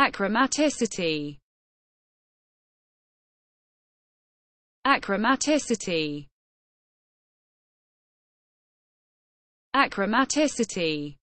Achromaticity Achromaticity Achromaticity